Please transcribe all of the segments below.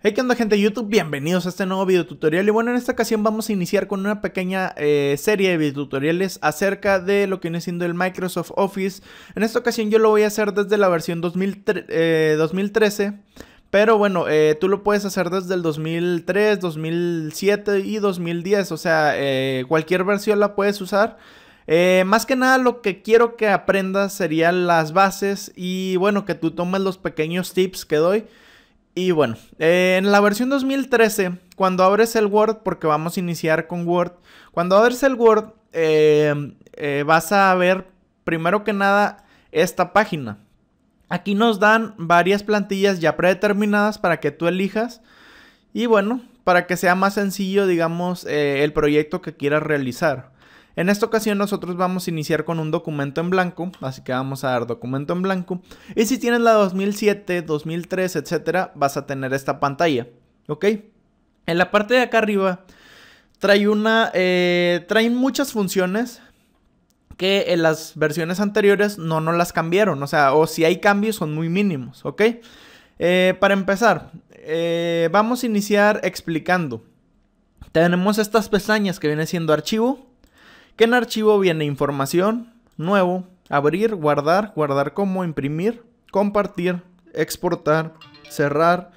Hey, ¿qué onda gente de YouTube? Bienvenidos a este nuevo video tutorial y bueno, en esta ocasión vamos a iniciar con una pequeña eh, serie de video tutoriales acerca de lo que viene siendo el Microsoft Office. En esta ocasión yo lo voy a hacer desde la versión 2013, eh, pero bueno, eh, tú lo puedes hacer desde el 2003, 2007 y 2010, o sea, cualquier versión la puedes usar. más que nada lo que quiero que aprendas serían las bases y bueno, que tú tomes los pequeños tips que doy y bueno, eh, en la versión 2013, cuando abres el Word, porque vamos a iniciar con Word, cuando abres el Word eh, eh, vas a ver primero que nada esta página. Aquí nos dan varias plantillas ya predeterminadas para que tú elijas y bueno, para que sea más sencillo, digamos, el proyecto que quieras realizar. En esta ocasión nosotros vamos a iniciar con un documento en blanco, así que vamos a dar documento en blanco. Y si tienes la 2007, 2003, etcétera, vas a tener esta pantalla, ¿ok? En la parte de acá arriba trae una, eh, muchas funciones que en las versiones anteriores no nos las cambiaron, o sea, o si hay cambios son muy mínimos, ¿ok? Eh, para empezar, eh, vamos a iniciar explicando. Tenemos estas pestañas que viene siendo archivo, que en archivo viene información, nuevo, abrir, guardar, guardar como, imprimir, compartir, exportar, cerrar,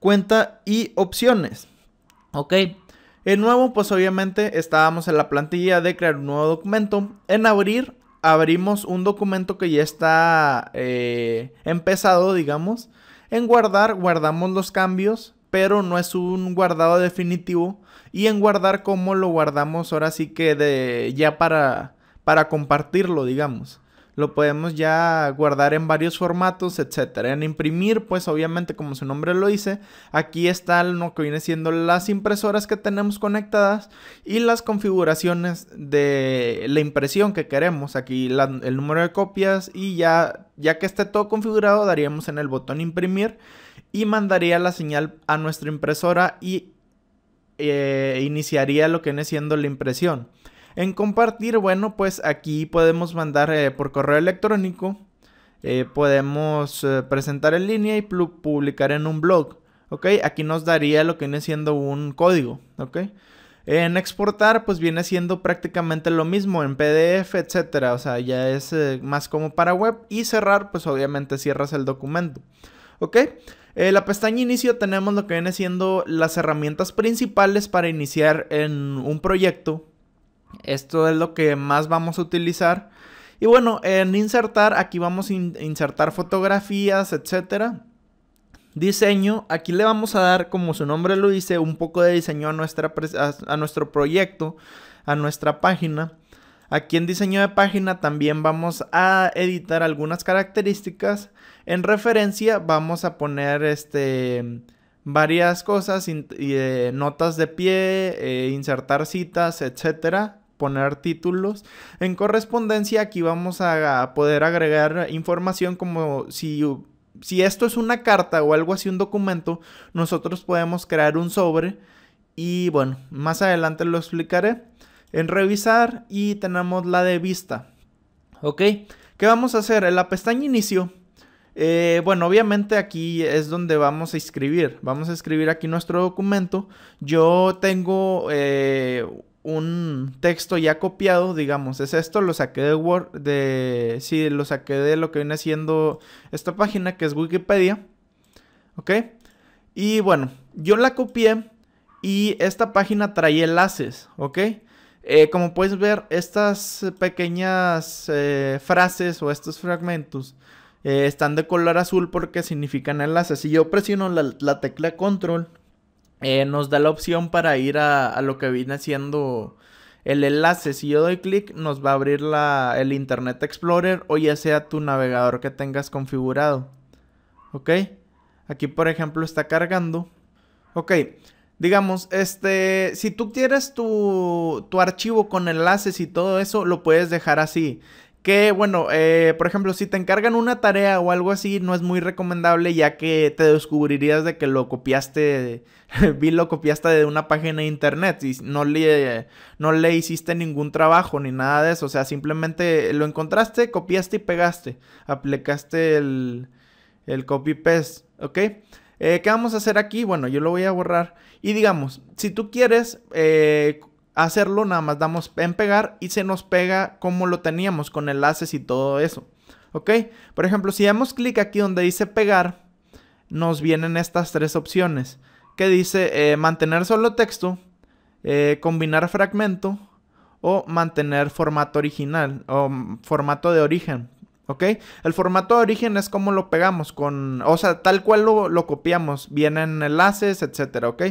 cuenta y opciones. Ok, en nuevo pues obviamente estábamos en la plantilla de crear un nuevo documento. En abrir abrimos un documento que ya está eh, empezado digamos. En guardar guardamos los cambios pero no es un guardado definitivo. Y en guardar como lo guardamos ahora sí que de ya para, para compartirlo, digamos. Lo podemos ya guardar en varios formatos, etcétera. En imprimir, pues obviamente como su nombre lo dice, aquí está lo que viene siendo las impresoras que tenemos conectadas y las configuraciones de la impresión que queremos. Aquí el número de copias y ya, ya que esté todo configurado, daríamos en el botón imprimir y mandaría la señal a nuestra impresora y eh, iniciaría lo que viene siendo la impresión. En compartir, bueno, pues aquí podemos mandar eh, por correo electrónico, eh, podemos presentar en línea y publicar en un blog, ¿ok? Aquí nos daría lo que viene siendo un código, ¿ok? En exportar, pues viene siendo prácticamente lo mismo en PDF, etcétera. O sea, ya es más como para web. Y cerrar, pues obviamente cierras el documento. ¿Ok? En eh, la pestaña inicio tenemos lo que viene siendo las herramientas principales para iniciar en un proyecto. Esto es lo que más vamos a utilizar. Y bueno, en insertar, aquí vamos a insertar fotografías, etcétera. Diseño, aquí le vamos a dar, como su nombre lo dice, un poco de diseño a, a nuestro proyecto, a nuestra página. Aquí en diseño de página también vamos a editar algunas características. En referencia vamos a poner este, varias cosas, eh, notas de pie, eh, insertar citas, etc. poner títulos. En correspondencia aquí vamos a poder agregar información como si si esto es una carta o algo así, un documento, nosotros podemos crear un sobre y bueno, más adelante lo explicaré en revisar y tenemos la de vista. ¿Ok? ¿Qué vamos a hacer? En la pestaña inicio. Eh, bueno, obviamente aquí es donde vamos a escribir. Vamos a escribir aquí nuestro documento. Yo tengo eh, un texto ya copiado, digamos. Es esto, lo saqué de Word. De, sí, lo saqué de lo que viene siendo esta página que es Wikipedia. ¿Ok? Y bueno, yo la copié y esta página trae enlaces, ¿ok? Eh, como puedes ver, estas eh, pequeñas eh, frases o estos fragmentos están de color azul porque significan enlaces. Si yo presiono la, tecla control, nos da la opción para ir a, lo que viene siendo el enlace. Si yo doy clic, nos va a abrir el Internet Explorer o ya sea tu navegador que tengas configurado. ¿Ok? Aquí, por ejemplo, está cargando. Ok, Digamos, este, si tú quieres tu, archivo con enlaces y todo eso, lo puedes dejar así. Que bueno, eh, por ejemplo, si te encargan una tarea o algo así, no es muy recomendable ya que te descubrirías de que lo copiaste, vi lo copiaste de una página de internet y no le, no le hiciste ningún trabajo ni nada de eso. O sea, simplemente lo encontraste, copiaste y pegaste. Aplicaste el, el copy-paste, ¿ok? Eh, ¿qué vamos a hacer aquí? Bueno, yo lo voy a borrar. Y digamos, si tú quieres eh, hacerlo, nada más damos en pegar y se nos pega como lo teníamos con enlaces y todo eso. ¿Ok? Por ejemplo, si damos clic aquí donde dice pegar, nos vienen estas tres opciones. Que dice eh, mantener solo texto, combinar fragmento o mantener formato original o formato de origen. ¿Ok? El formato de origen es como lo pegamos con... O sea, tal cual lo, lo copiamos. Vienen enlaces, etcétera, ¿ok?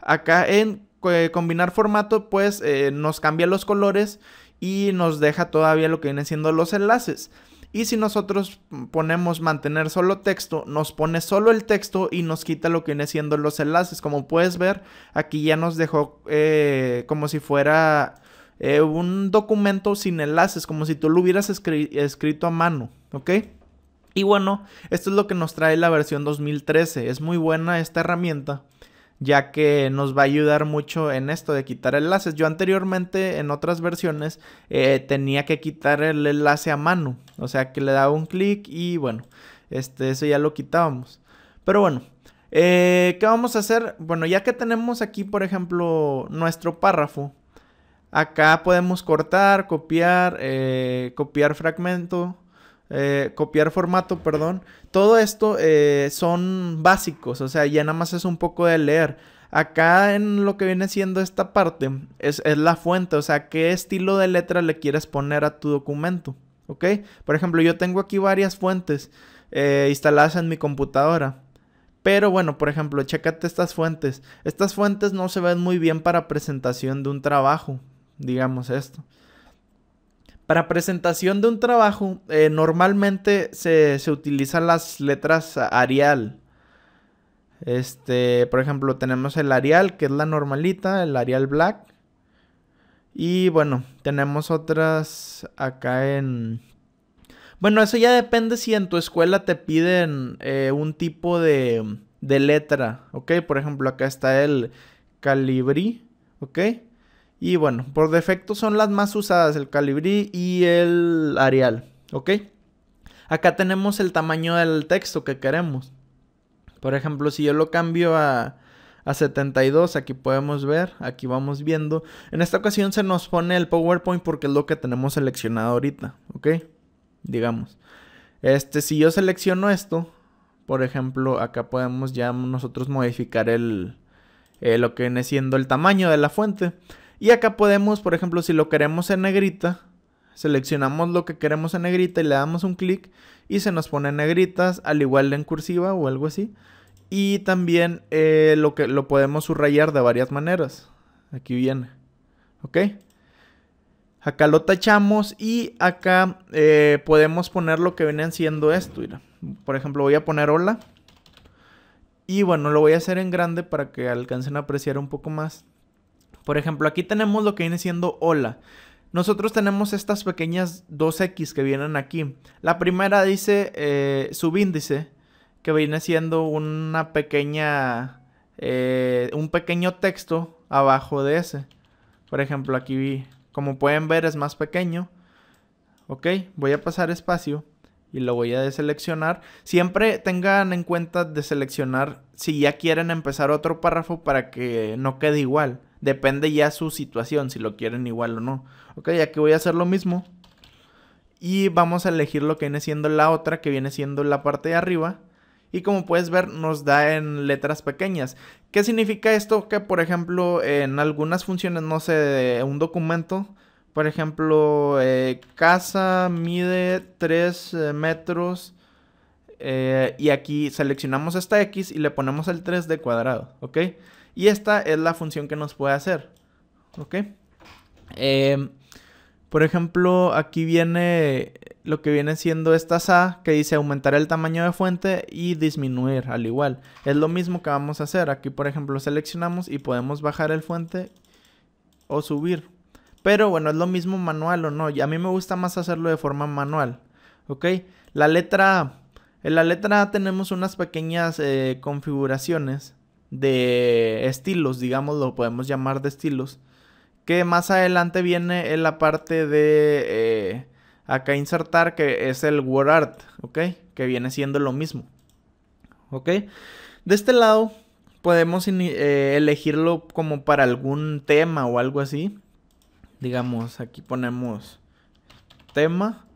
Acá en eh, combinar formato, pues eh, nos cambia los colores y nos deja todavía lo que vienen siendo los enlaces. Y si nosotros ponemos mantener solo texto, nos pone solo el texto y nos quita lo que viene siendo los enlaces. Como puedes ver, aquí ya nos dejó eh, como si fuera eh, un documento sin enlaces, como si tú lo hubieras escrito a mano, ¿ok? Y bueno, esto es lo que nos trae la versión 2013. Es muy buena esta herramienta, ya que nos va a ayudar mucho en esto de quitar enlaces. Yo anteriormente en otras versiones eh, tenía que quitar el enlace a mano, o sea que le daba un clic y bueno, este, eso ya lo quitábamos. Pero bueno, eh, ¿qué vamos a hacer? Bueno, ya que tenemos aquí, por ejemplo, nuestro párrafo, Acá podemos cortar, copiar, eh, copiar fragmento, eh, copiar formato, perdón. Todo esto eh, son básicos, o sea, ya nada más es un poco de leer. Acá en lo que viene siendo esta parte es, es la fuente, o sea, qué estilo de letra le quieres poner a tu documento, ¿ok? Por ejemplo, yo tengo aquí varias fuentes instaladas en mi computadora. Pero bueno, por ejemplo, chécate estas fuentes. Estas fuentes no se ven muy bien para presentación de un trabajo, digamos esto. Para presentación de un trabajo, eh, normalmente se, se, utilizan las letras Arial. Este, por ejemplo, tenemos el Arial, que es la normalita, el Arial Black. Y bueno, tenemos otras acá en... Bueno, eso ya depende si en tu escuela te piden eh, un tipo de, de letra, ¿ok? Por ejemplo, acá está el Calibri ¿ok? Y bueno, por defecto son las más usadas, el calibrí y el Arial, ¿ok? Acá tenemos el tamaño del texto que queremos. Por ejemplo, si yo lo cambio a, 72, aquí podemos ver, aquí vamos viendo. En esta ocasión se nos pone el PowerPoint porque es lo que tenemos seleccionado ahorita, ¿ok? Digamos. Este, si yo selecciono esto, por ejemplo, acá podemos ya nosotros modificar el, eh, lo que viene siendo el tamaño de la fuente. Y acá podemos, por ejemplo, si lo queremos en negrita, seleccionamos lo que queremos en negrita y le damos un clic y se nos pone en negritas, al igual en cursiva o algo así. Y también eh, lo, que, lo podemos subrayar de varias maneras. Aquí viene. ¿Ok? Acá lo tachamos y acá eh, podemos poner lo que viene siendo esto. Por ejemplo, voy a poner hola. Y bueno, lo voy a hacer en grande para que alcancen a apreciar un poco más. Por ejemplo, aquí tenemos lo que viene siendo hola. Nosotros tenemos estas pequeñas dos x que vienen aquí. La primera dice eh, subíndice, que viene siendo una pequeña, eh, un pequeño texto abajo de ese. Por ejemplo, aquí, como pueden ver, es más pequeño. Ok, voy a pasar espacio y lo voy a deseleccionar. Siempre tengan en cuenta deseleccionar si ya quieren empezar otro párrafo para que no quede igual. Depende ya su situación, si lo quieren igual o no. Ok, aquí voy a hacer lo mismo. Y vamos a elegir lo que viene siendo la otra, que viene siendo la parte de arriba. Y como puedes ver, nos da en letras pequeñas. ¿Qué significa esto? Que, por ejemplo, en algunas funciones, no sé, de un documento, por ejemplo, eh, casa mide 3 eh, metros. Eh, y aquí seleccionamos esta X y le ponemos el 3 de cuadrado, ¿ok? Y esta es la función que nos puede hacer. ¿Ok? Em, por ejemplo, aquí viene lo que viene siendo esta A, que dice aumentar el tamaño de fuente y disminuir al igual. Es lo mismo que vamos a hacer. Aquí, por ejemplo, seleccionamos y podemos bajar el fuente o subir. Pero bueno, es lo mismo manual o no. Y a mí me gusta más hacerlo de forma manual. ¿Ok? La letra A. En la letra A tenemos unas pequeñas eh, configuraciones de estilos, digamos, lo podemos llamar de estilos. Que más adelante viene en la parte de eh, acá insertar, que es el word art, ¿ok? Que viene siendo lo mismo, ¿ok? De este lado podemos eh, elegirlo como para algún tema o algo así. Digamos, aquí ponemos tema,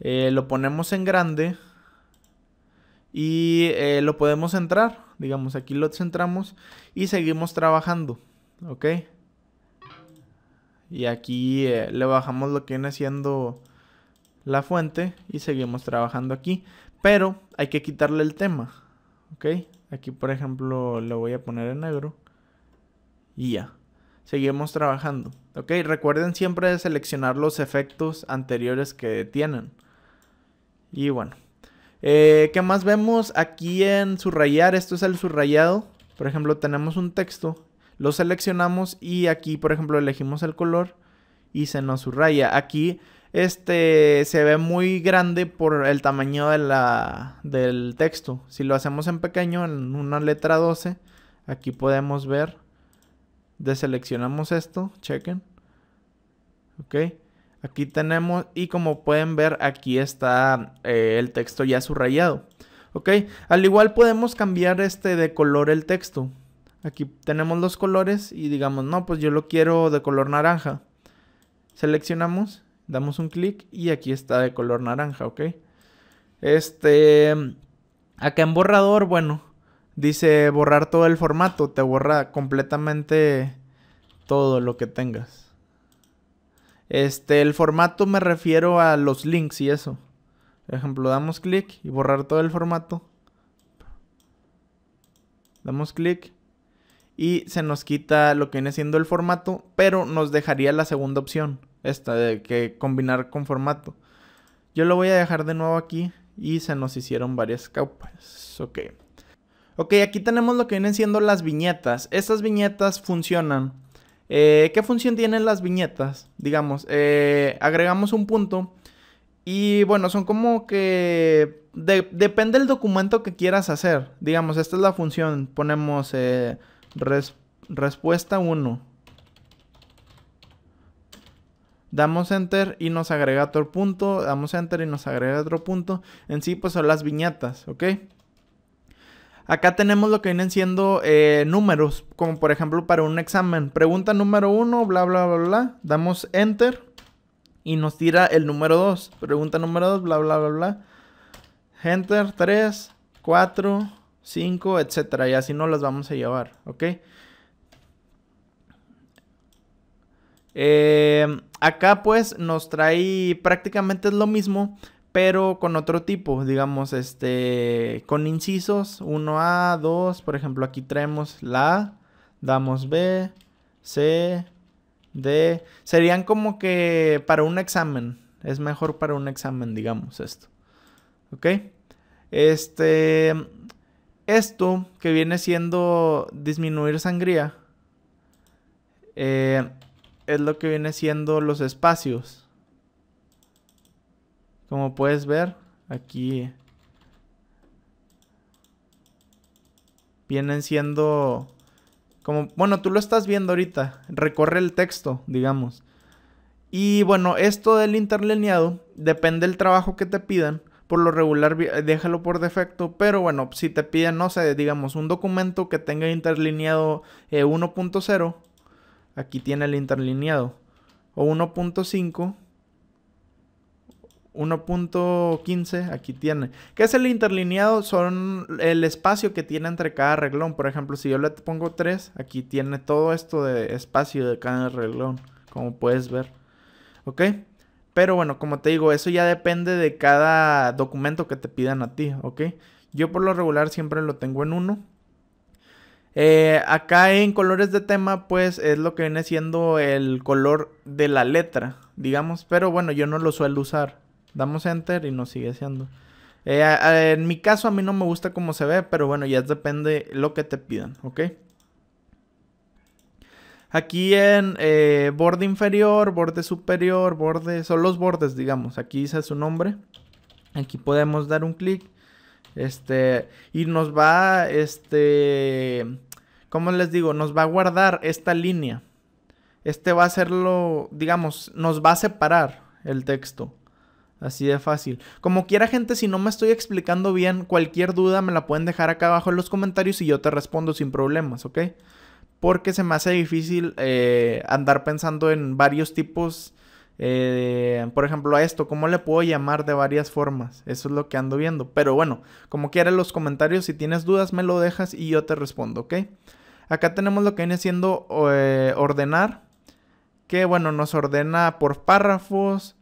eh, lo ponemos en grande y eh, lo podemos entrar. Digamos, aquí lo centramos y seguimos trabajando. ¿Ok? Y aquí eh, le bajamos lo que viene siendo la fuente y seguimos trabajando aquí. Pero hay que quitarle el tema. ¿Ok? Aquí, por ejemplo, lo voy a poner en negro. Y ya. Seguimos trabajando. ¿Ok? Recuerden siempre seleccionar los efectos anteriores que tienen. Y bueno. Eh, ¿Qué más vemos aquí en subrayar? Esto es el subrayado. Por ejemplo, tenemos un texto, lo seleccionamos y aquí, por ejemplo, elegimos el color y se nos subraya. Aquí este se ve muy grande por el tamaño del texto. Si lo hacemos en pequeño, en una letra 12, aquí podemos ver, deseleccionamos esto, chequen. Ok. Aquí tenemos, y como pueden ver, aquí está eh, el texto ya subrayado. ¿Ok? Al igual podemos cambiar este de color el texto. Aquí tenemos los colores y digamos, no, pues yo lo quiero de color naranja. Seleccionamos, damos un clic y aquí está de color naranja, ¿ok? Este, acá en borrador, bueno, dice borrar todo el formato, te borra completamente todo lo que tengas. Este, el formato me refiero a los links y eso. Por ejemplo, damos clic y borrar todo el formato. Damos clic y se nos quita lo que viene siendo el formato, pero nos dejaría la segunda opción, esta de que combinar con formato. Yo lo voy a dejar de nuevo aquí y se nos hicieron varias capas. Ok. Ok, aquí tenemos lo que vienen siendo las viñetas. Estas viñetas funcionan eh, ¿Qué función tienen las viñetas? Digamos, eh, agregamos un punto y bueno, son como que depende del documento que quieras hacer. Digamos, esta es la función. Ponemos eh, respuesta 1. Damos enter y nos agrega otro punto. Damos enter y nos agrega otro punto. En sí, pues son las viñetas, ¿ok? Acá tenemos lo que vienen siendo eh, números, como por ejemplo para un examen. Pregunta número 1, bla, bla, bla, bla. Damos enter y nos tira el número 2. Pregunta número 2, bla, bla, bla, bla. Enter 3, 4, 5, etcétera. Y así no las vamos a llevar, ¿ok? Eh, acá pues nos trae prácticamente es lo mismo, pero con otro tipo, digamos, este, con incisos 1A, 2, por ejemplo, aquí traemos la damos B, C, D, serían como que para un examen, es mejor para un examen, digamos, esto, ¿ok? Este, esto que viene siendo disminuir sangría, eh, es lo que viene siendo los espacios, como puedes ver, aquí vienen siendo como, bueno, tú lo estás viendo ahorita, recorre el texto, digamos. Y bueno, esto del interlineado depende del trabajo que te pidan. Por lo regular, déjalo por defecto. Pero bueno, si te piden, no sé, digamos, un documento que tenga interlineado 1.0, eh, aquí tiene el interlineado, o 1.5 1.15 aquí tiene. ¿Qué es el interlineado? Son el espacio que tiene entre cada reglón. Por ejemplo, si yo le pongo 3, aquí tiene todo esto de espacio de cada reglón, como puedes ver. ¿Ok? Pero bueno, como te digo, eso ya depende de cada documento que te pidan a ti, ¿ok? Yo por lo regular siempre lo tengo en 1. Eh, acá en colores de tema, pues es lo que viene siendo el color de la letra, digamos, pero bueno, yo no lo suelo usar, Damos enter y nos sigue haciendo. Eh, en mi caso a mí no me gusta cómo se ve, pero bueno, ya depende lo que te pidan, ¿ok? Aquí en eh, borde inferior, borde superior, borde, son los bordes, digamos. Aquí dice su nombre. Aquí podemos dar un clic. Este, y nos va, este, ¿cómo les digo? Nos va a guardar esta línea. Este va a lo digamos, nos va a separar el texto. Así de fácil. Como quiera, gente, si no me estoy explicando bien, cualquier duda me la pueden dejar acá abajo en los comentarios y yo te respondo sin problemas, ¿ok? Porque se me hace difícil eh, andar pensando en varios tipos. Eh, por ejemplo, a esto, ¿cómo le puedo llamar de varias formas? Eso es lo que ando viendo. Pero bueno, como quiera en los comentarios, si tienes dudas, me lo dejas y yo te respondo, ¿ok? Acá tenemos lo que viene siendo eh, ordenar. Que bueno, nos ordena por párrafos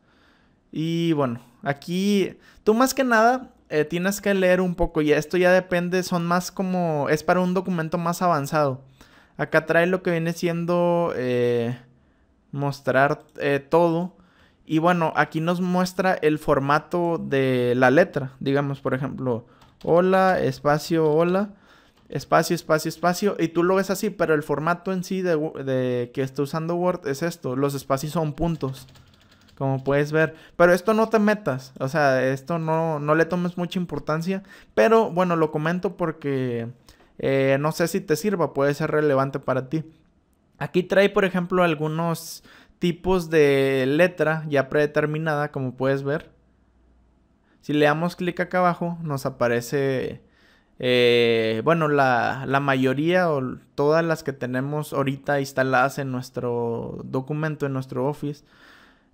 y bueno, aquí tú más que nada eh, tienes que leer un poco. Y esto ya depende, son más como. Es para un documento más avanzado. Acá trae lo que viene siendo eh, mostrar eh, todo. Y bueno, aquí nos muestra el formato de la letra. Digamos, por ejemplo, hola, espacio, hola, espacio, espacio, espacio. Y tú lo ves así, pero el formato en sí de, que está usando Word es esto. Los espacios son puntos como puedes ver. Pero esto no te metas, o sea, esto no, no le tomes mucha importancia. Pero bueno, lo comento porque eh, no sé si te sirva, puede ser relevante para ti. Aquí trae, por ejemplo, algunos tipos de letra ya predeterminada, como puedes ver. Si le damos clic acá abajo, nos aparece, eh, bueno, la, la mayoría o todas las que tenemos ahorita instaladas en nuestro documento, en nuestro Office.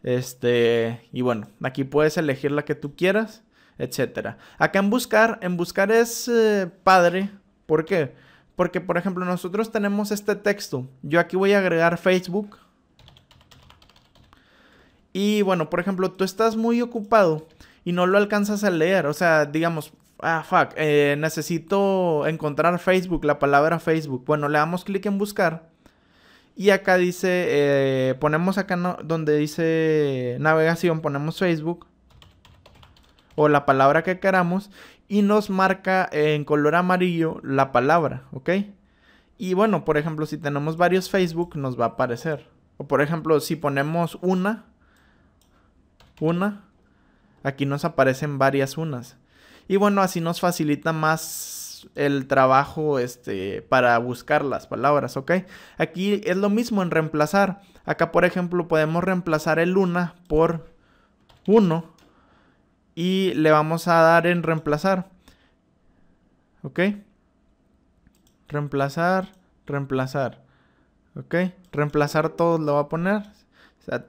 Este, y bueno, aquí puedes elegir la que tú quieras, etcétera. Acá en buscar, en buscar es eh, padre, ¿por qué? Porque por ejemplo, nosotros tenemos este texto. Yo aquí voy a agregar Facebook. Y bueno, por ejemplo, tú estás muy ocupado y no lo alcanzas a leer, o sea, digamos, ah, fuck, eh, necesito encontrar Facebook, la palabra Facebook. Bueno, le damos clic en buscar y acá dice, eh, ponemos acá donde dice navegación, ponemos Facebook o la palabra que queramos y nos marca en color amarillo la palabra, ¿ok? Y bueno, por ejemplo, si tenemos varios Facebook nos va a aparecer. O por ejemplo, si ponemos una, una, aquí nos aparecen varias unas. Y bueno, así nos facilita más el trabajo este, para buscar las palabras, ¿ok? Aquí es lo mismo en reemplazar. Acá, por ejemplo, podemos reemplazar el una por 1 y le vamos a dar en reemplazar. ¿Ok? Reemplazar, reemplazar. ¿Ok? Reemplazar todos lo va a poner.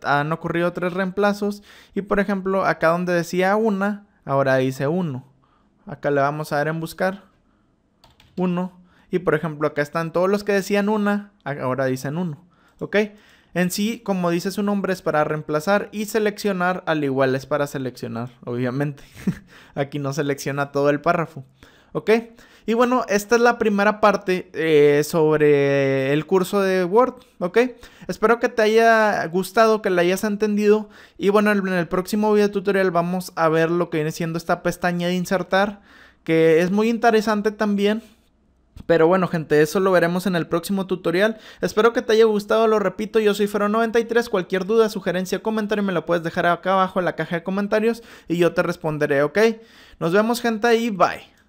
han ocurrido tres reemplazos. Y por ejemplo, acá donde decía una, ahora dice uno. Acá le vamos a dar en buscar. Y por ejemplo, acá están todos los que decían una, ahora dicen uno. ¿Ok? En sí, como dice su nombre, es para reemplazar y seleccionar, al igual es para seleccionar, obviamente. Aquí no selecciona todo el párrafo. ¿Ok? Y bueno, esta es la primera parte eh, sobre el curso de Word. ¿Ok? Espero que te haya gustado, que la hayas entendido. Y bueno, en el próximo video tutorial vamos a ver lo que viene siendo esta pestaña de insertar, que es muy interesante también. Pero bueno, gente, eso lo veremos en el próximo tutorial. Espero que te haya gustado, lo repito, yo soy Fero93. Cualquier duda, sugerencia, comentario me lo puedes dejar acá abajo en la caja de comentarios y yo te responderé, ¿ok? Nos vemos, gente, y bye.